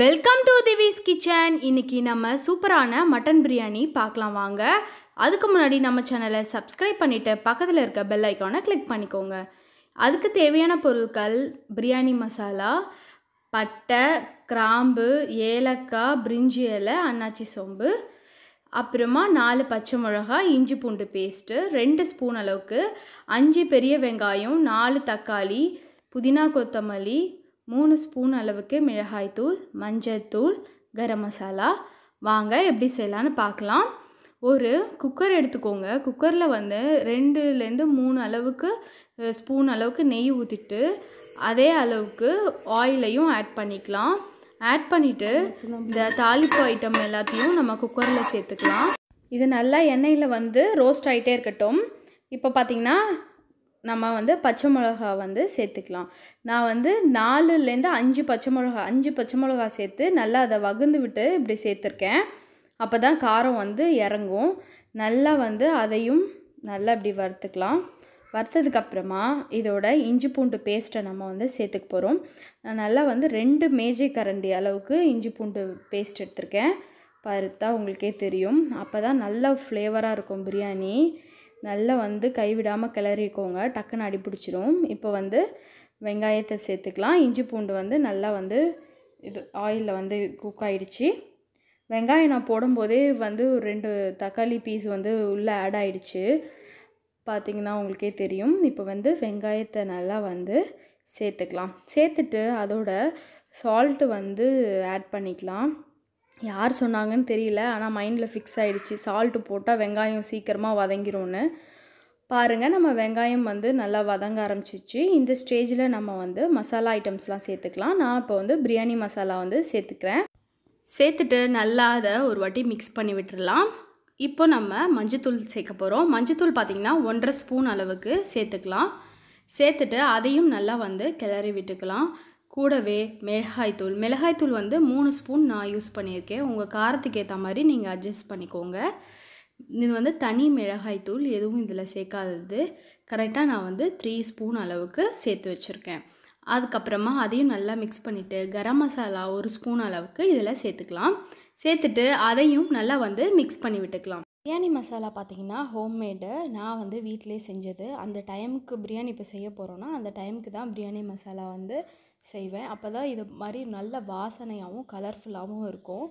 welcome to திவிஸ் kitchen இன்னைக்கு நம்ம சூப்பரான மட்டன் பிரியாணி பார்க்கலாம் வாங்க அதுக்கு முன்னாடி நம்ம சேனலை சப்ஸ்கிரைப் பண்ணிவிட்டு பக்கத்தில் இருக்க பெல் ஐக்கானை கிளிக் பண்ணிக்கோங்க அதுக்கு தேவையான பொருட்கள் பிரியாணி மசாலா பட்டை கிராம்பு ஏலக்காய் பிரிஞ்சி இலை அன்னாச்சி சோம்பு அப்புறமா நாலு பச்சை மிளகாய் இஞ்சி பூண்டு பேஸ்ட்டு ரெண்டு ஸ்பூன் அளவுக்கு அஞ்சு பெரிய வெங்காயம் நாலு தக்காளி புதினா கொத்தமல்லி மூணு ஸ்பூன் அளவுக்கு மிளகாய்த்தூள் மஞ்சள்தூள் கரம் மசாலா வாங்க எப்படி செய்யலான்னு பார்க்கலாம் ஒரு குக்கர் எடுத்துக்கோங்க குக்கரில் வந்து ரெண்டுலேருந்து மூணு அளவுக்கு ஸ்பூன் அளவுக்கு நெய் ஊற்றிட்டு அதே அளவுக்கு ஆயிலையும் ஆட் பண்ணிக்கலாம் ஆட் பண்ணிவிட்டு இந்த தாளிப்பு ஐட்டம் எல்லாத்தையும் நம்ம குக்கரில் சேர்த்துக்கலாம் இது நல்லா எண்ணெயில் வந்து ரோஸ்ட் ஆகிட்டே இருக்கட்டும் இப்போ பார்த்திங்கன்னா நம்ம வந்து பச்சை மிளகா வந்து சேர்த்துக்கலாம் நான் வந்து நாலுலேருந்து அஞ்சு பச்சை மிளகா அஞ்சு பச்சை மிளகா சேர்த்து நல்லா அதை வகுந்து விட்டு இப்படி சேர்த்துருக்கேன் அப்போ தான் காரம் வந்து இறங்கும் நல்லா வந்து அதையும் நல்லா இப்படி வறுத்துக்கலாம் வறுத்ததுக்கப்புறமா இதோட இஞ்சி பூண்டு பேஸ்ட்டை நம்ம வந்து சேர்த்துக்க போகிறோம் நான் நல்லா வந்து ரெண்டு மேஜை கரண்டி அளவுக்கு இஞ்சி பூண்டு பேஸ்ட் எடுத்திருக்கேன் பருத்தா உங்களுக்கே தெரியும் அப்போ தான் நல்ல ஃப்ளேவராக இருக்கும் பிரியாணி நல்லா வந்து கைவிடாமல் கிளறிக்கோங்க டக்குன்னு அடி பிடிச்சிரும் இப்போ வந்து வெங்காயத்தை சேர்த்துக்கலாம் இஞ்சி பூண்டு வந்து நல்லா வந்து இது ஆயிலில் வந்து குக் ஆகிடுச்சு வெங்காயம் நான் போடும்போதே வந்து ரெண்டு தக்காளி பீஸ் வந்து உள்ளே ஆட் ஆகிடுச்சு பார்த்திங்கன்னா உங்களுக்கே தெரியும் இப்போ வந்து வெங்காயத்தை நல்லா வந்து சேர்த்துக்கலாம் சேர்த்துட்டு அதோட சால்ட்டு வந்து ஆட் பண்ணிக்கலாம் யார் சொன்னாங்கன்னு தெரியல ஆனால் மைண்டில் ஃபிக்ஸ் ஆகிடுச்சி சால்ட்டு போட்டால் வெங்காயம் சீக்கிரமாக வதங்கிரும்னு பாருங்கள் நம்ம வெங்காயம் வந்து நல்லா வதங்க ஆரம்பிச்சிச்சு இந்த ஸ்டேஜில் நம்ம வந்து மசாலா ஐட்டம்ஸ்லாம் சேர்த்துக்கலாம் நான் இப்போ வந்து பிரியாணி மசாலா வந்து சேர்த்துக்கிறேன் சேர்த்துட்டு நல்லா அதை ஒரு வாட்டி மிக்ஸ் பண்ணி விட்டுடலாம் இப்போ நம்ம மஞ்சத்தூள் சேர்க்க போகிறோம் மஞ்சத்தூள் பார்த்திங்கன்னா ஒன்றரை ஸ்பூன் அளவுக்கு சேர்த்துக்கலாம் சேர்த்துட்டு அதையும் நல்லா வந்து கிளறி விட்டுக்கலாம் கூடவே மிளகாய்த்தூள் மிளகாய்த்தூள் வந்து மூணு ஸ்பூன் நான் யூஸ் பண்ணியிருக்கேன் உங்கள் காரத்துக்கு ஏற்ற மாதிரி நீங்கள் அட்ஜஸ்ட் பண்ணிக்கோங்க இது வந்து தனி மிளகாய்த்தூள் எதுவும் இதில் சேர்க்காதது கரெக்டாக நான் வந்து த்ரீ ஸ்பூன் அளவுக்கு சேர்த்து வச்சுருக்கேன் அதுக்கப்புறமா அதையும் நல்லா மிக்ஸ் பண்ணிவிட்டு கரம் மசாலா ஒரு ஸ்பூன் அளவுக்கு இதில் சேர்த்துக்கலாம் சேர்த்துட்டு அதையும் நல்லா வந்து மிக்ஸ் பண்ணி விட்டுக்கலாம் பிரியாணி மசாலா பார்த்திங்கன்னா ஹோம்மேடு நான் வந்து வீட்டிலே செஞ்சது அந்த டைமுக்கு பிரியாணி இப்போ செய்ய போகிறோன்னா அந்த டைமுக்கு தான் பிரியாணி மசாலா வந்து செய்வேன் அப்போ தான் இது மாதிரி நல்ல வாசனையாகவும் கலர்ஃபுல்லாகவும் இருக்கும்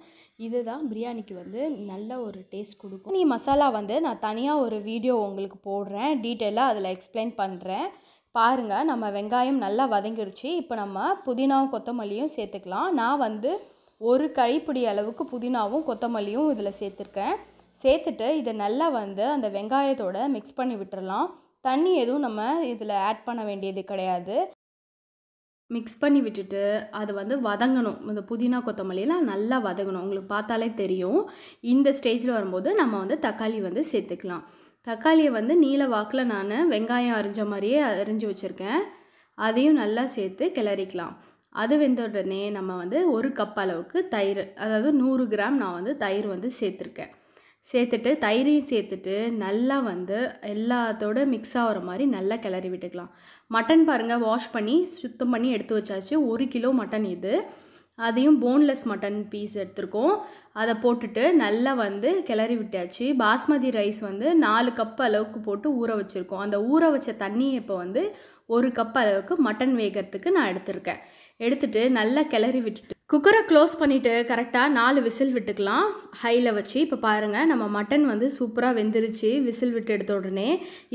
இது தான் பிரியாணிக்கு வந்து நல்ல ஒரு டேஸ்ட் கொடுக்கும் நீ மசாலா வந்து நான் தனியாக ஒரு வீடியோ உங்களுக்கு போடுறேன் டீட்டெயிலாக அதில் எக்ஸ்பிளைன் பண்ணுறேன் பாருங்கள் நம்ம வெங்காயம் நல்லா வதங்கிருச்சு இப்போ நம்ம புதினாவும் கொத்தமல்லியும் சேர்த்துக்கலாம் நான் வந்து ஒரு கைப்பிடி அளவுக்கு புதினாவும் கொத்தமல்லியும் இதில் சேர்த்துருக்கேன் சேர்த்துட்டு இதை நல்லா வந்து அந்த வெங்காயத்தோடு மிக்ஸ் பண்ணி விட்டுறலாம் தண்ணி எதுவும் நம்ம இதில் ஆட் பண்ண வேண்டியது கிடையாது மிக்ஸ் பண்ணி விட்டுட்டு அது வந்து வதங்கணும் இந்த புதினா கொத்தமல்லியெல்லாம் நல்லா வதங்கணும் உங்களுக்கு பார்த்தாலே தெரியும் இந்த ஸ்டேஜில் வரும்போது நம்ம வந்து தக்காளி வந்து சேர்த்துக்கலாம் தக்காளியை வந்து நீல வாக்கில் நான் வெங்காயம் அரிஞ்ச மாதிரியே அரிஞ்சு வச்சுருக்கேன் அதையும் நல்லா சேர்த்து கிளறிக்கலாம் அது வெந்த உடனே நம்ம வந்து ஒரு கப் அளவுக்கு தயிர் அதாவது நூறு கிராம் நான் வந்து தயிர் வந்து சேர்த்துருக்கேன் சேர்த்துட்டு தயிரையும் சேர்த்துட்டு நல்லா வந்து எல்லாத்தோட மிக்ஸ் ஆகிற மாதிரி நல்லா கிளறி விட்டுக்கலாம் மட்டன் பாருங்கள் வாஷ் பண்ணி சுத்தம் பண்ணி எடுத்து வச்சாச்சு ஒரு கிலோ மட்டன் இது அதையும் போன்லெஸ் மட்டன் பீஸ் எடுத்திருக்கோம் அதை போட்டுட்டு நல்லா வந்து கிளறி விட்டாச்சு பாஸ்மதி ரைஸ் வந்து நாலு கப் அளவுக்கு போட்டு ஊற வச்சுருக்கோம் அந்த ஊற வச்ச தண்ணியை இப்போ வந்து ஒரு கப் அளவுக்கு மட்டன் வேகிறதுக்கு நான் எடுத்திருக்கேன் எடுத்துகிட்டு நல்லா கிளறி விட்டுட்டு குக்கரை க்ளோஸ் பண்ணிவிட்டு கரெக்டாக நாலு விசில் விட்டுக்கலாம் ஹையில் வச்சு இப்போ பாருங்கள் நம்ம மட்டன் வந்து சூப்பராக வெந்துருச்சு விசில் விட்டு எடுத்த உடனே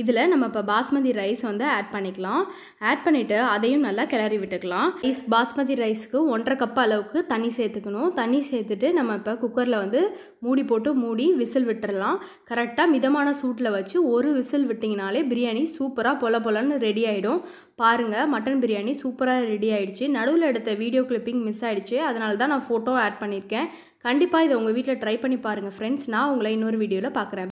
இதில் நம்ம இப்போ பாஸ்மதி ரைஸ் வந்து ஆட் பண்ணிக்கலாம் ஆட் பண்ணிவிட்டு அதையும் நல்லா கிளறி விட்டுக்கலாம் ரைஸ் பாஸ்மதி ரைஸுக்கு ஒன்றரை கப் அளவுக்கு தண்ணி சேர்த்துக்கணும் தண்ணி சேர்த்துட்டு நம்ம இப்போ குக்கரில் வந்து மூடி போட்டு மூடி விசில் விட்டுறலாம் கரெக்டாக மிதமான சூட்டில் வச்சு ஒரு விசில் விட்டிங்கனாலே பிரியாணி சூப்பராக பொல பொலன்னு ரெடி ஆகிடும் பாருங்கள் மட்டன் பிரியாணி சூப்பராக ரெடி ஆகிடுச்சு நடுவில் எடுத்த வீடியோ கிளிப்பிங் மிஸ் ஆகிடுச்சு அதனால தான் நான் ஃபோட்டோ ஆட் பண்ணியிருக்கேன் கண்டிப்பாக இதை உங்கள் வீட்டில் ட்ரை பண்ணி பாருங்கள் ஃப்ரெண்ட்ஸ் நான் உங்களை இன்னொரு வீடியோவில் பார்க்குறேன்